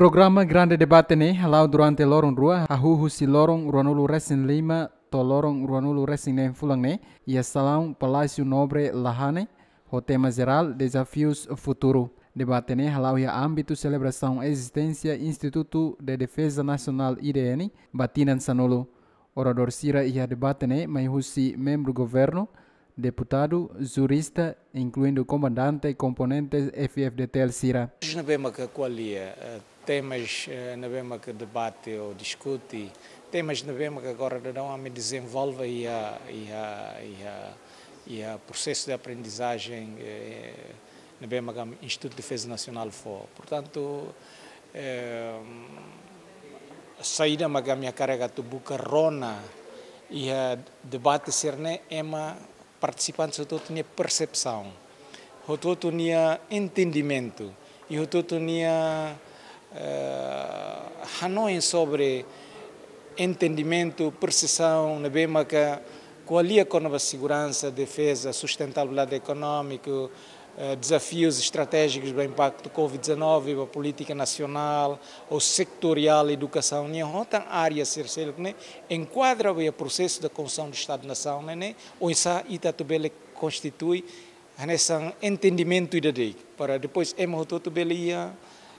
Programa Grande Debate né, halau durante lorong rua ahu husi lorong ruanulu resin lima to lorong ruanulu resin nem fulang ne ia salam palácio nobre lahane o tema geral desafios futuro debate ne halau ia âmbito celebração existência Instituto de Defesa Nacional IDN Batinan Sanolo orador sira ia debate né, mai husi membro governo deputado, jurista, incluindo comandante e componentes FFDTL Sira. Hoje não vemos que temas eh, na BEMA que debate ou discute, temas na BEMA que agora não me desenvolve e a, e a, e a, e a processo de aprendizagem eh, na BEMA Instituto de Defesa Nacional for. Portanto, eh, saída a minha carga tubuca rona e a debate serne né, ema participantes eu tinha percepção, eu tinha entendimento e eu tinha ranões eh, sobre entendimento, percepção, na BEMACA, com é a segurança, defesa, sustentabilidade econômica, eh, desafios estratégicos do impacto do Covid-19, a política nacional, ou sectorial, a educação, não tem área ser né? enquadra o processo da construção do Estado-nação, né? ou isso Itatubele constitui nesse entendimento para depois é muito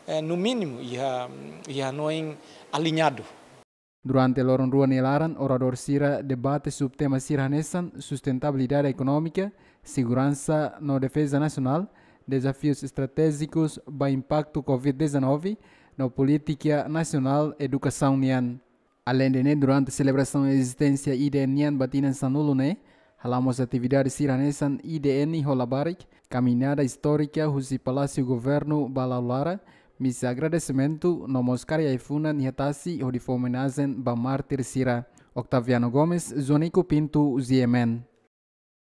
é, no mínimo, ia, ia não é alinhado. Durante a rua Nelaran, orador Cira debate sobre temas siranesan, sustentabilidade econômica, segurança na defesa nacional, desafios estratégicos para impacto Covid-19 na política nacional educação nian. Além de né, durante a celebração da existência iden nian batina em Sanuluné, halamos atividades siranesan IDN Holabarik, caminhada histórica Rusi Palácio Governo Balaulara, Mis agradecimento, no Oscar Yaifuna e Nietasi, Rodifomenazen, Bamartir Sira, Octaviano Gomes, Zonico Pinto, Ziemen.